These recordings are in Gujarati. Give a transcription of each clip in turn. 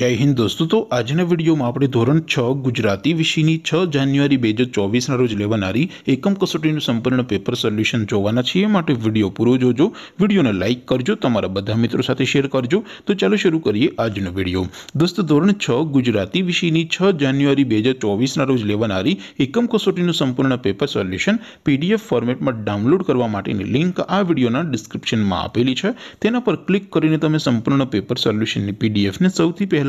જય હિન્દ દોસ્તો તો આજ ને વિડિયો માં આપણે ધોરણ 6 ગુજરાતી વિષય ની 6 જાન્યુઆરી 2024 ના રોજ લેવાણારી એકમ કસોટી નું સંપૂર્ણ પેપર સોલ્યુશન જોવાના છે એ માટે વિડિયો પૂરો જોજો વિડિયો ને લાઈક કરજો તમારા બધા મિત્રો સાથે શેર કરજો તો ચાલો શરૂ કરીએ આજ નો વિડિયો દોસ્તો ધોરણ 6 ગુજરાતી વિષય ની 6 જાન્યુઆરી 2024 ના રોજ લેવાણારી એકમ કસોટી નું સંપૂર્ણ પેપર સોલ્યુશન PDF ફોર્મેટ માં ડાઉનલોડ કરવા માટે ની લિંક આ વિડિયો ના ડિસ્ક્રિપ્શન માં આપેલી છે તેના પર ક્લિક કરીને તમે સંપૂર્ણ પેપર સોલ્યુશન ની PDF ને સૌથી પે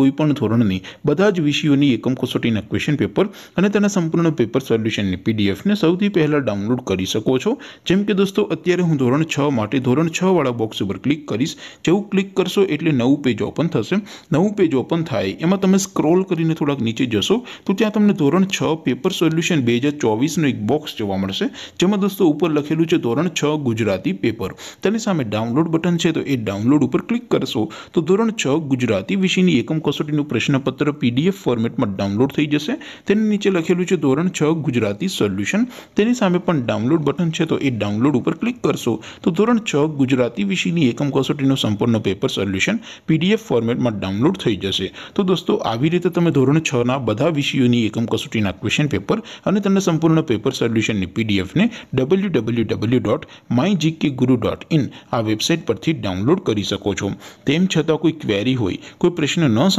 કોઈપણ ધોરણની બધા જ વિષયોની એકમકુસોટીના ક્વેશ્ચન પેપર અને તેના સંપૂર્ણ પેપર સોલ્યુશનની પીડીએફ ને સૌથી પહેલા ડાઉનલોડ કરી શકો છો જેમ કે દોસ્તો અત્યારે હું ધોરણ 6 માટી ધોરણ 6 વાળો બોક્સ ઉપર ક્લિક કરિસ જેઉ ક્લિક કરશો એટલે નવું પેજ ઓપન થશે નવું પેજ ઓપન થાય એમાં તમે સ્ક્રોલ કરીને થોડાક નીચે જશો તો ત્યાં તમને ધોરણ 6 પેપર સોલ્યુશન 2024 નો એક બોક્સ જોવા મળશે જેમાં દોસ્તો ઉપર લખેલું છે ધોરણ 6 ગુજરાતી પેપર તેની સામે ડાઉનલોડ બટન છે તો એ ડાઉનલોડ ઉપર ક્લિક કરશો તો ધોરણ 6 ગુજરાતી વિષયની એકમ 66 નો પ્રશ્નપત્ર પીડીએફ ફોર્મેટમાં ડાઉનલોડ થઈ જશે તેની નીચે લખેલું છે ધોરણ 6 ગુજરાતી સોલ્યુશન તેની સામે પણ ડાઉનલોડ બટન છે તો એ ડાઉનલોડ ઉપર ક્લિક કરશો તો ધોરણ 6 ગુજરાતી વિષયની એકમ 66 નો સંપૂર્ણ પેપર સોલ્યુશન પીડીએફ ફોર્મેટમાં ડાઉનલોડ થઈ જશે તો દોસ્તો આવી રીતે તમે ધોરણ 6 ના બધા વિષયોની એકમ 66 ના ક્વેશ્ચન પેપર અને તમને સંપૂર્ણ પેપર સોલ્યુશન ની પીડીએફ ને www.mygkguru.in આ વેબસાઈટ પરથી ડાઉનલોડ કરી શકો છો તેમ છતાં કોઈ ક્વેરી હોય કોઈ પ્રશ્ન હોય